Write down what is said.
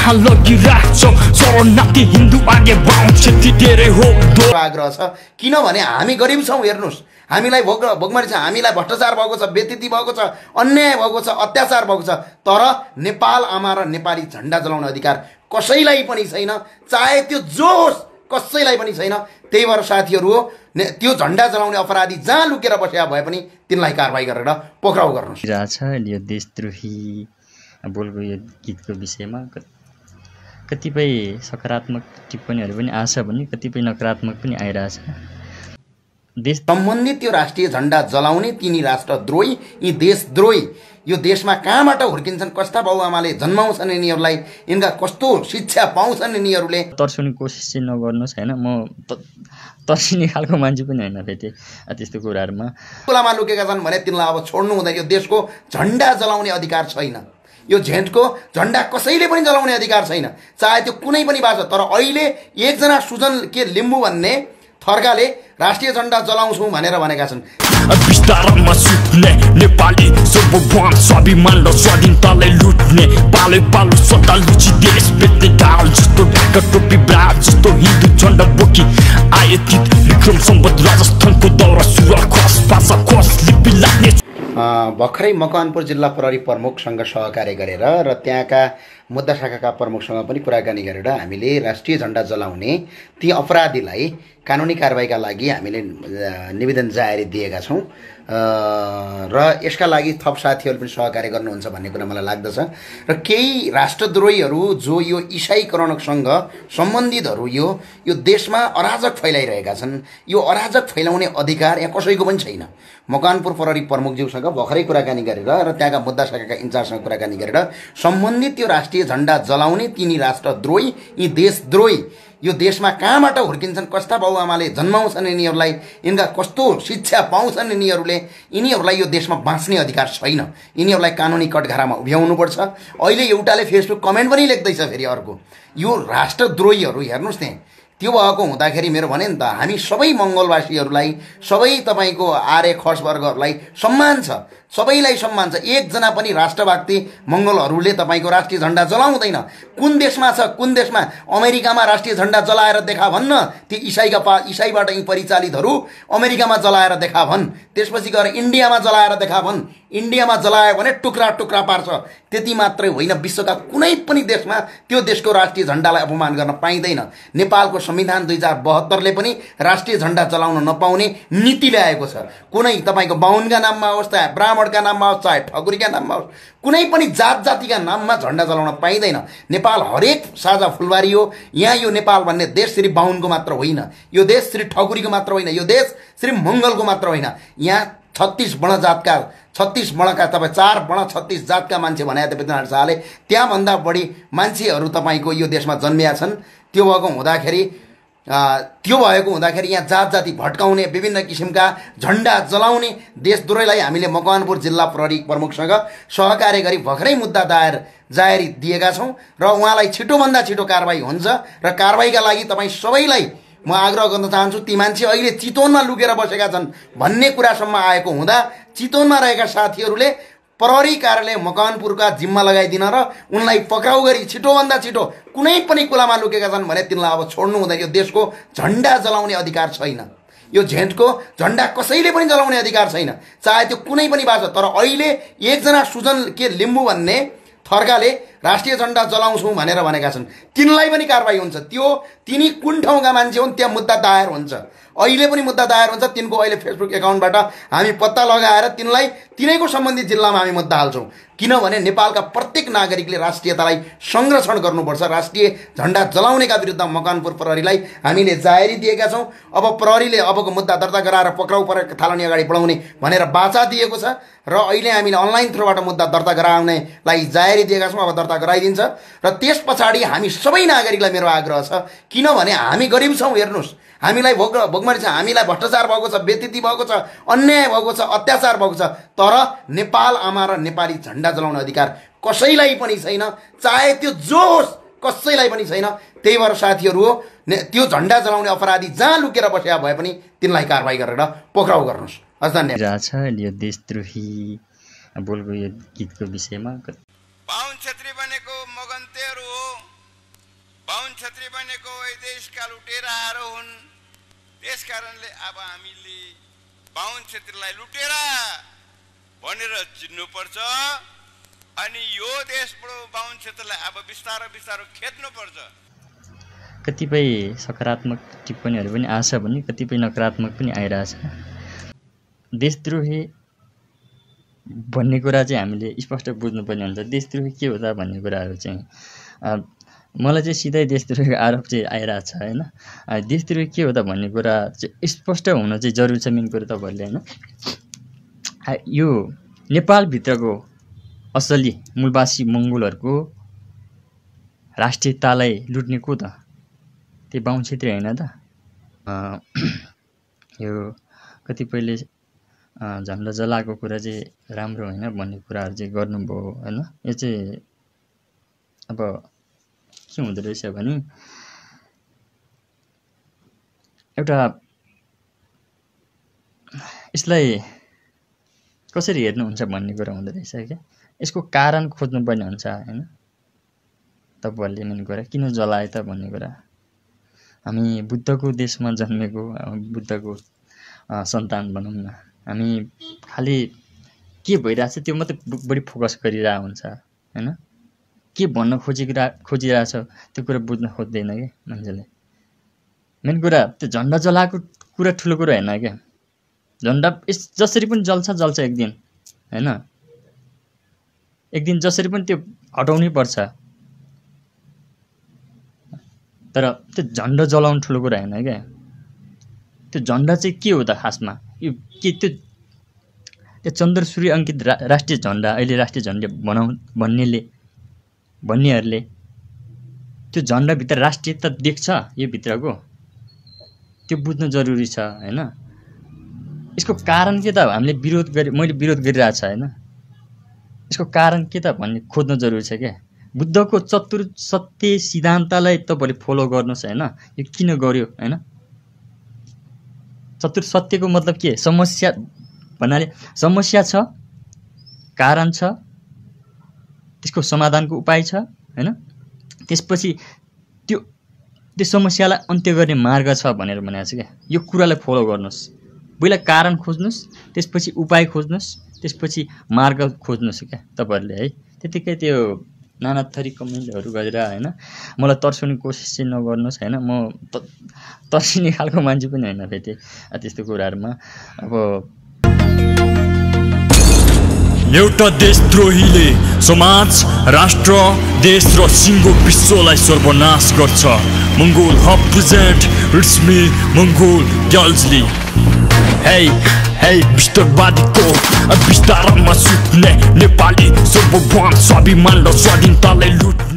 कहाँ नाति हिन्दू आगे धेरै हो आग्रह छ किनभने हामी गरिब छौँ हेर्नुहोस् हामीलाई भोग भोगमारी छ हामीलाई भ्रष्टाचार भएको छ व्यतिथि भएको छ अन्याय भएको छ अत्याचार भएको छ तर नेपाल आमा र नेपाली झन्डा जलाउने अधिकार कसैलाई पनि छैन चाहे त्यो जो होस् कसैलाई पनि छैन त्यही भएर साथीहरू हो त्यो झन्डा जलाउने अपराधी जहाँ लुकेर बसेका भए पनि तिनलाई कारवाही गरेर पक्राउ गर्नु यो देशद्रोही बोलको यो गीतको विषयमा कतिपय सकारात्मक टिप्पणीहरू पनि आछ भने कतिपय नकारात्मक पनि आइरहेछ देश सम्बन्धित यो राष्ट्रिय झन्डा जलाउने तिनी राष्ट्रद्रोही यी देशद्रोही यो देशमा कहाँबाट हुर्किन्छन् कस्ता आमाले जन्माउँछन् यिनीहरूलाई यिनका कस्तो शिक्षा पाउँछन् यिनीहरूले तर्सिने कोसिस चाहिँ नगर्नुहोस् होइन म तर्सिने खालको मान्छे पनि होइन फेरि त्यस्तो कुराहरूमा खोलामा लुकेका छन् भने तिनलाई अब छोड्नु हुँदैन यो देशको झन्डा जलाउने अधिकार छैन यो झेन्टको झन्डा कसैले पनि जलाउने अधिकार छैन चाहे त्यो कुनै पनि भाषा तर अहिले एकजना सुजन के लिम्बू भन्ने थर्काले राष्ट्रिय झन्डा जलाउँछौँ भनेर भनेका छन् विस्तारमा सुत्ने नेपाली सर्वभौम स्वाभिमान र स्वाधीनतालाई लुट्ने पालो पालो सत्ता लुची देश बेच्ने ढाल जस्तो ढाका टोपी ब्रा जस्तो हिन्दू झन्ड बोकी आयतित विक्रम सम्बत राजस्थानको दौरा सुरुवाल खस पासा खस लिपि लाग्ने भर्खरै मकवानपुर जिल्ला प्रहरी प्रमुखसँग सहकार्य गरेर र त्यहाँका मुद्दा शाखाका प्रमुखसँग पनि कुराकानी गरेर हामीले राष्ट्रिय झन्डा जलाउने ती अपराधीलाई कानुनी कारवाहीका लागि हामीले निवेदन जारी दिएका छौँ र यसका लागि थप साथीहरू पनि सहकार्य गर्नुहुन्छ भन्ने कुरा मलाई लाग्दछ र केही राष्ट्रद्रोहीहरू जो यो इसाईकरणसँग सम्बन्धितहरू यो यो देशमा अराजक फैलाइरहेका छन् यो अराजक फैलाउने अधिकार यहाँ कसैको पनि छैन मकानपुर प्रहरी प्रमुखज्यूसँग भर्खरै कुराकानी गरेर र त्यहाँका मुद्दा शाखाका इन्चार्जसँग कुराकानी गरेर सम्बन्धित यो राष्ट्रिय भारतीय झन्डा जलाउने तिनी राष्ट्रद्रोही यी देशद्रोही यो देशमा कहाँबाट हुर्किन्छन् कस्ता बाउआमाले जन्माउँछन् यिनीहरूलाई यिनका कस्तो शिक्षा पाउँछन् यिनीहरूले यिनीहरूलाई यो देशमा बाँच्ने अधिकार छैन यिनीहरूलाई कानुनी कटघरामा उभ्याउनुपर्छ अहिले एउटाले फेसबुक कमेन्ट पनि लेख्दैछ फेरि अर्को यो राष्ट्रद्रोहीहरू हेर्नुहोस् न त्यो भएको हुँदाखेरि मेरो भने नि त हामी सबै मङ्गलवासीहरूलाई सबै तपाईँको आर्य खस वर्गहरूलाई सम्मान छ सबैलाई सम्मान छ एकजना पनि राष्ट्रवाक्ति मङ्गलहरूले तपाईँको राष्ट्रिय झन्डा जलाउँदैन कुन देशमा छ कुन देशमा अमेरिकामा राष्ट्रिय झन्डा जलाएर देखा भन्न ती इसाईका पा इसाईबाट यी परिचालितहरू अमेरिकामा जलाएर देखा भन् त्यसपछि गएर इन्डियामा जलाएर देखा भन् इन्डियामा जलायो भने टुक्रा टुक्रा पार्छ त्यति मात्रै होइन विश्वका कुनै पनि देशमा त्यो देशको राष्ट्रिय झन्डालाई अपमान गर्न पाइँदैन नेपालको संविधान दुई हजार बहत्तरले पनि राष्ट्रिय झन्डा चलाउन नपाउने नीति ल्याएको छ कुनै तपाईँको बाहुनका नाममा होस् चाहे ब्राह्मणका नाममा होस् चाहे ठकुरीका नाममा होस् कुनै पनि जात जातिका नाममा झन्डा चलाउन पाइँदैन नेपाल हरेक साझा फुलबारी हो यहाँ यो नेपाल भन्ने देश श्री बाहुनको मात्र होइन यो देश श्री ठकुरीको मात्र होइन यो देश श्री मङ्गलको मात्र होइन यहाँ छत्तिस वर्ण जातका छत्तिस वर्णका तपाईँ चार वर्ण छत्तिस जातका मान्छे भने पृथ्वीनारायण शाहले त्यहाँभन्दा बढी मान्छेहरू तपाईँको यो देशमा जन्मिया छन् त्यो भएको हुँदाखेरि त्यो भएको हुँदाखेरि यहाँ जात जाति भट्काउने विभिन्न किसिमका झन्डा जलाउने देश दुवैलाई हामीले मकवानपुर जिल्ला प्रहरी प्रमुखसँग सहकार्य गरी भर्खरै मुद्दा दायर जारी दिएका छौँ र उहाँलाई छिटोभन्दा छिटो कारवाही हुन्छ र कारवाहीका लागि तपाईँ सबैलाई म आग्रह गर्न चाहन्छु ती मान्छे अहिले चितवनमा लुकेर बसेका छन् भन्ने कुरासम्म आएको हुँदा चितवनमा रहेका साथीहरूले प्रहरी कार्यालय मकवानपुरका जिम्मा लगाइदिन र उनलाई पक्राउ गरी छिटोभन्दा छिटो कुनै पनि कुलामा लुकेका छन् भने तिनलाई अब छोड्नु हुँदैन यो देशको झन्डा जलाउने अधिकार छैन यो झेन्टको झन्डा कसैले पनि जलाउने अधिकार छैन चाहे त्यो कुनै पनि भाषा तर अहिले एकजना सुजन के लिम्बू भन्ने थर्काले राष्ट्रिय झन्डा जलाउँछौँ भनेर भनेका छन् तिनलाई पनि कारवाही हुन्छ त्यो तिनी कुन ठाउँका मान्छे हुन् त्यहाँ मुद्दा दायर हुन्छ अहिले पनि मुद्दा दायर हुन्छ तिनको अहिले फेसबुक एकाउन्टबाट हामी पत्ता लगाएर तिनलाई तिनैको सम्बन्धित जिल्लामा हामी मुद्दा हाल्छौँ किनभने नेपालका प्रत्येक नागरिकले राष्ट्रियतालाई संरक्षण गर्नुपर्छ राष्ट्रिय झन्डा जलाउनेका विरुद्ध मकनपुर प्रहरीलाई हामीले जाहेरी दिएका छौँ अब प्रहरीले अबको मुद्दा दर्ता गराएर पक्राउ पर थालनी अगाडि बढाउने भनेर बाचा दिएको छ र अहिले हामीले अनलाइन थ्रुबाट मुद्दा दर्ता गराउनेलाई जाहेरी दिएका छौँ अब दर्ता दर्ता गराइदिन्छ र त्यस पछाडि हामी सबै नागरिकलाई मेरो आग्रह छ किनभने हामी गरिब छौँ हेर्नुहोस् हामीलाई भोग भोगमरी छ हामीलाई भ्रष्टाचार भएको छ व्यतिथि भएको छ अन्याय भएको छ अत्याचार भएको छ तर नेपाल आमा र नेपाली झन्डा जलाउने अधिकार कसैलाई पनि छैन चाहे त्यो जो होस् कसैलाई पनि छैन त्यही भएर साथीहरू हो त्यो झन्डा जलाउने अपराधी जहाँ लुकेर बसेका भए पनि तिनलाई कारवाही गरेर पक्राउ गर्नुहोस् हजुर धन्यवाद यो देशद्रोही बोलको गीतको विषयमा देशका आएर हुन् त्यस कारणले अब हामीले बाहुन क्षेत्रलाई लुटेरा भनेर चिन्नुपर्छ अनि यो देशबाट बाहुन क्षेत्रलाई अब बिस्तारो बिस्तारो खेद्नुपर्छ कतिपय सकारात्मक टिप्पणीहरू पनि आएछ भने कतिपय नकारात्मक पनि आइरहेछ देशद्रोही भन्ने कुरा चाहिँ हामीले स्पष्ट बुझ्नुपर्ने हुन्छ देशद्रोही के हो त भन्ने कुराहरू चाहिँ मलाई चाहिँ सिधै देशद्रोहीको आरोप चाहिँ आइरहेको छ होइन देशद्रोही के हो त भन्ने कुरा चाहिँ स्पष्ट हुन चाहिँ जरुरी छ मेन कुरो तपाईँहरूले होइन यो नेपालभित्रको असली मूलवासी मङ्गोलहरूको राष्ट्रियतालाई लुट्ने को त त्यो बाहुन छेत्री होइन त यो कतिपयले झन्डा जलाएको कुरा चाहिँ राम्रो होइन भन्ने कुराहरू चाहिँ गर्नुभयो होइन यो चाहिँ अब के हुँदो रहेछ भने एउटा यसलाई कसरी हेर्नुहुन्छ भन्ने कुरा हुँदो रहेछ क्या यसको कारण खोज्नुपर्ने हुन्छ होइन तपाईँहरूले मेन कुरा किन जलाए त भन्ने कुरा हामी बुद्धको देशमा जन्मेको बुद्धको सन्तान भनौँ न हामी खालि के भइरहेछ त्यो मात्रै बढी फोकस गरिरहेको हुन्छ होइन के भन्न खोजिरा खोजिरहेछ त्यो कुरा बुझ्न खोज्दैन क्या मान्छेले मेन कुरा त्यो झन्डा जलाएको कुरा ठुलो कुरो होइन क्या झन्डा यस जसरी पनि जल्छ जल्छ एक दिन होइन एक दिन जसरी पनि त्यो हटाउनै पर्छ तर त्यो झन्डा जलाउनु ठुलो कुरा होइन क्या त्यो झन्डा चाहिँ के हो त खासमा यो के त्यो त्यो चन्द्र सूर्य अङ्कित रा राष्ट्रिय झन्डा अहिले राष्ट्रिय झन्डा बनाउ भन्नेले भन्नेहरूले त्यो झन्डाभित्र राष्ट्रियता देख्छ यो भित्रको त्यो बुझ्नु जरुरी छ होइन यसको कारण के त हामीले विरोध गरे मैले विरोध गरिरहेको छ होइन यसको कारण के त भन्ने खोज्नु जरुरी छ क्या बुद्धको चतुर सत्य सिद्धान्तलाई तपाईँले फलो गर्नुहोस् होइन यो किन गर्यो होइन चतुर सत्यको मतलब के समस्या भन्नाले समस्या छ कारण छ त्यसको समाधानको उपाय छ होइन त्यसपछि त्यो त्यो समस्यालाई अन्त्य गर्ने मार्ग छ भनेर भनेको छ क्या यो कुरालाई फलो गर्नुहोस् पहिला कारण खोज्नुहोस् त्यसपछि उपाय खोज्नुहोस् त्यसपछि मार्ग खोज्नुहोस् क्या तपाईँहरूले है त्यतिकै त्यो नाना थरी कमेन्टहरू गरेर होइन मलाई तर्साउने कोसिस चाहिँ नगर्नुहोस् होइन म त तर्सिने खालको मान्छे पनि होइन फेरि त्यस्तो कुराहरूमा अब एउटा देशद्रोहीले समाज राष्ट्र देश र सिङ्गो विश्वलाई सर्वनाश गर्छ मङ्गोल प्रेजेन्ट रिट्समी मङ्गोल गर्ल्सली है है विस्तारवादीको विस्तारमा सुत्ने नेपाली सर्वभौम स्वाभिमान र स्वाधीनतालाई लुट